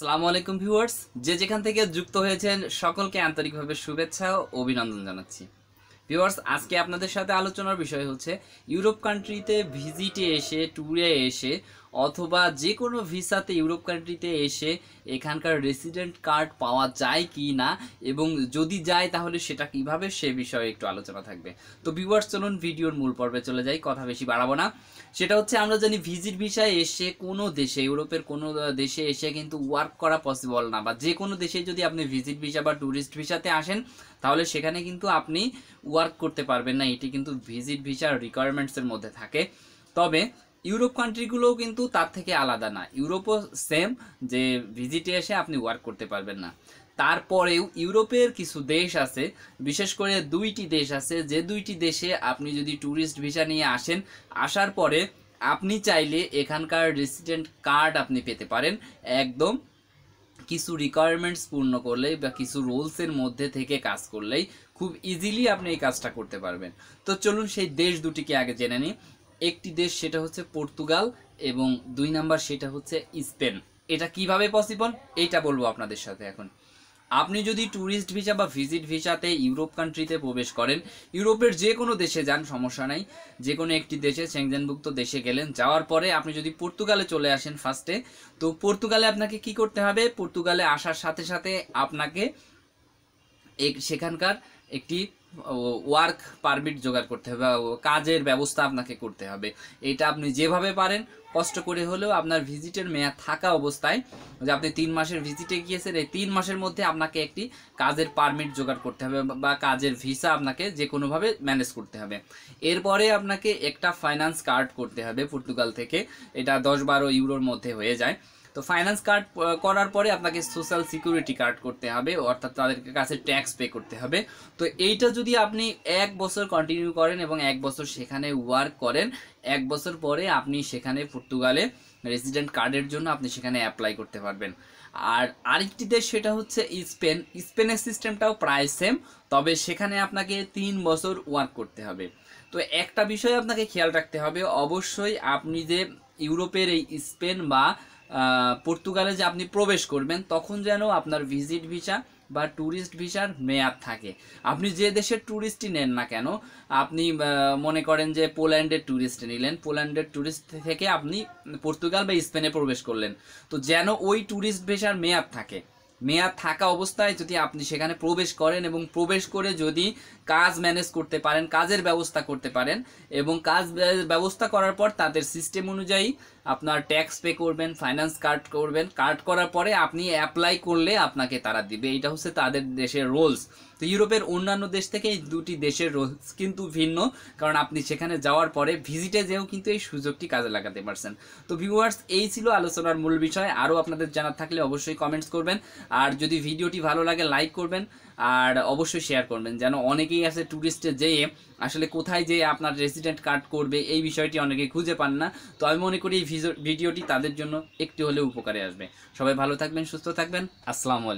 সালামু আলাইকুম ভিউয়ার্স যে যেখান থেকে যুক্ত হয়েছেন সকলকে আন্তরিকভাবে শুভেচ্ছা ও অভিনন্দন জানাচ্ছি ভিউয়ার্স আজকে আপনাদের সাথে আলোচনার বিষয় হচ্ছে ইউরোপ কান্ট্রিতে ভিজিটে এসে ট্যুরে এসে অথবা যে কোনো ভিসাতে ইউরোপ কান্ট্রিতে এসে এখানকার রেসিডেন্ট কার্ড পাওয়া যায় কি না এবং যদি যায় তাহলে সেটা কিভাবে সে বিষয়ে একটু আলোচনা থাকবে তো ভিউয়ার্স চলুন ভিডিওর মূল পর্বে চলে যাই কথা বেশি বাড়াবো না সেটা হচ্ছে আমরা জানি ভিজিট ভিসায় এসে কোনো দেশে ইউরোপের কোনো দেশে এসে কিন্তু ওয়ার্ক করা পসিবল না বা যে কোনো দেশে যদি আপনি ভিজিট ভিসা বা ট্যুরিস্ট ভিসাতে আসেন তাহলে সেখানে কিন্তু আপনি ওয়ার্ক করতে পারবেন না এটি কিন্তু ভিজিট ভিসার রিকোয়ারমেন্টসের মধ্যে থাকে তবে ইউরোপ কান্ট্রিগুলোও কিন্তু তার থেকে আলাদা না ইউরোপও সেম যে ভিজিটে এসে আপনি ওয়ার্ক করতে পারবেন না তারপরেও ইউরোপের কিছু দেশ আছে বিশেষ করে দুইটি দেশ আছে যে দুইটি দেশে আপনি যদি ট্যুরিস্ট ভিসা নিয়ে আসেন আসার পরে আপনি চাইলে এখানকার রেসিডেন্ট কার্ড আপনি পেতে পারেন একদম কিছু রিকোয়ারমেন্টস পূর্ণ করলেই বা কিছু রুলসের মধ্যে থেকে কাজ করলেই খুব ইজিলি আপনি এই কাজটা করতে পারবেন তো চলুন সেই দেশ দুটিকে আগে জেনে নিই একটি দেশ সেটা হচ্ছে পর্তুগাল এবং দুই নাম্বার সেটা হচ্ছে স্পেন এটা কিভাবে পসিবল এইটা বলবো আপনাদের সাথে এখন আপনি যদি ট্যুরিস্ট ভিসা বা ভিজিট ভিসাতে ইউরোপ কান্ট্রিতে প্রবেশ করেন ইউরোপের যে কোনো দেশে যান সমস্যা নাই যে কোনো একটি দেশে সেংজেনভুক্ত দেশে গেলেন যাওয়ার পরে আপনি যদি পর্তুগালে চলে আসেন ফার্স্টে তো পর্তুগালে আপনাকে কি করতে হবে পর্তুগালে আসার সাথে সাথে আপনাকে এক সেখানকার একটি ওয়ার্ক পারমিট জোগাড় করতে হবে বা কাজের ব্যবস্থা আপনাকে করতে হবে এটা আপনি যেভাবে পারেন কষ্ট করে হলেও আপনার ভিজিটের মেয়াদ থাকা অবস্থায় যে আপনি তিন মাসের ভিজিটে গিয়েছেন এই তিন মাসের মধ্যে আপনাকে একটি কাজের পারমিট জোগাড় করতে হবে বা কাজের ভিসা আপনাকে যে কোনোভাবে ম্যানেজ করতে হবে এরপরে আপনাকে একটা ফাইন্যান্স কার্ড করতে হবে পর্তুগাল থেকে এটা দশ বারো ইউরোর মধ্যে হয়ে যায় তো ফাইন্যান্স কার্ড করার পরে আপনাকে সোশ্যাল সিকিউরিটি কার্ড করতে হবে অর্থাৎ তাদের কাছে ট্যাক্স পে করতে হবে তো এইটা যদি আপনি এক বছর কন্টিনিউ করেন এবং এক বছর সেখানে ওয়ার্ক করেন এক বছর পরে আপনি সেখানে পর্তুগালে রেসিডেন্ট কার্ডের জন্য আপনি সেখানে অ্যাপ্লাই করতে পারবেন আর আরেকটি দেশ সেটা হচ্ছে স্পেন স্পেনের সিস্টেমটাও প্রায় সেম তবে সেখানে আপনাকে তিন বছর ওয়ার্ক করতে হবে তো একটা বিষয় আপনাকে খেয়াল রাখতে হবে অবশ্যই আপনি যে ইউরোপের এই স্পেন বা পর্তুগালে যে আপনি প্রবেশ করবেন তখন যেন আপনার ভিজিট ভিসা বা ট্যুরিস্ট ভিসার মেয়াদ থাকে আপনি যে দেশের ট্যুরিস্টই নেন না কেন আপনি মনে করেন যে পোল্যান্ডের ট্যুরিস্ট নিলেন পোল্যান্ডের ট্যুরিস্ট থেকে আপনি পর্তুগাল বা স্পেনে প্রবেশ করলেন তো যেন ওই ট্যুরিস্ট ভিসার মেয়াদ থাকে মেয়াদ থাকা অবস্থায় যদি আপনি সেখানে প্রবেশ করেন এবং প্রবেশ করে যদি কাজ ম্যানেজ করতে পারেন কাজের ব্যবস্থা করতে পারেন এবং কাজ ব্যবস্থা করার পর তাদের সিস্টেম অনুযায়ী আপনার ট্যাক্স পে করবেন ফাইন্যান্স কার্ড করবেন কার্ড করার পরে আপনি অ্যাপ্লাই করলে আপনাকে তারা দিবে এটা হচ্ছে তাদের দেশের রোলস তো ইউরোপের অন্যান্য দেশ থেকে এই দুটি দেশের রোলস কিন্তু ভিন্ন কারণ আপনি সেখানে যাওয়ার পরে ভিজিটে যেও কিন্তু এই সুযোগটি কাজে লাগাতে পারছেন তো ভিউয়ার্স এই ছিল আলোচনার মূল বিষয় আরও আপনাদের জানার থাকলে অবশ্যই কমেন্টস করবেন আর যদি ভিডিওটি ভালো লাগে লাইক করবেন আর অবশ্যই শেয়ার করবেন যেন অনেকেই আছে ট্যুরিস্টে যেয়ে আসলে কোথায় যেয়ে আপনার রেসিডেন্ট কার্ড করবে এই বিষয়টি অনেকে খুঁজে পান না তো আমি মনে করি এই ভিডিওটি তাদের জন্য একটি হলেও উপকারে আসবে সবাই ভালো থাকবেন সুস্থ থাকবেন আসসালামু আলাইকুম